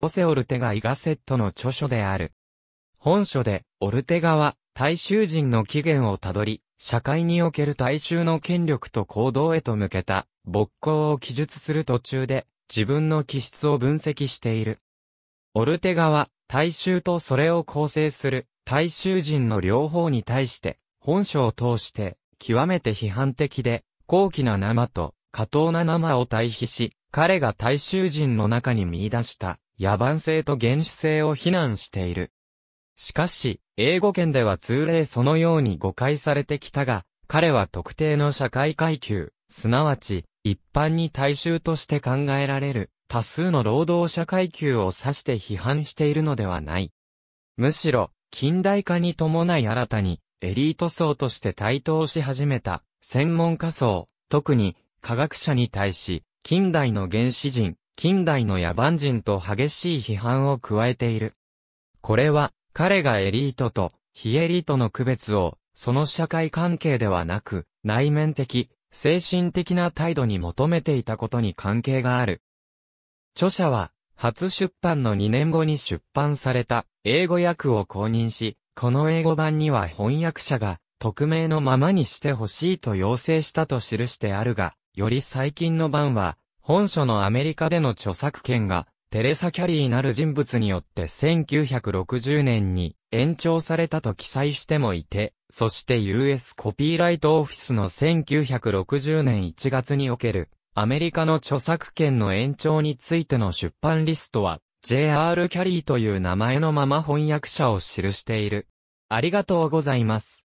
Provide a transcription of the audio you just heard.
オセ・オルテガ・イガセットの著書である。本書で、オルテガは、大衆人の起源をたどり、社会における大衆の権力と行動へと向けた、勃興を記述する途中で、自分の気質を分析している。オルテガは、大衆とそれを構成する、大衆人の両方に対して、本書を通して、極めて批判的で、高貴な生と、下等な生を対比し、彼が大衆人の中に見出した、野蛮性と原始性を非難している。しかし、英語圏では通例そのように誤解されてきたが、彼は特定の社会階級、すなわち、一般に大衆として考えられる、多数の労働者階級を指して批判しているのではない。むしろ、近代化に伴い新たに、エリート層として台頭し始めた、専門家層、特に、科学者に対し、近代の原始人、近代の野蛮人と激しい批判を加えている。これは、彼がエリートと非エリートの区別を、その社会関係ではなく、内面的、精神的な態度に求めていたことに関係がある。著者は、初出版の2年後に出版された英語訳を公認し、この英語版には翻訳者が匿名のままにしてほしいと要請したと記してあるが、より最近の版は本書のアメリカでの著作権が、テレサ・キャリーなる人物によって1960年に延長されたと記載してもいて、そして US コピーライトオフィスの1960年1月におけるアメリカの著作権の延長についての出版リストは J.R. キャリーという名前のまま翻訳者を記している。ありがとうございます。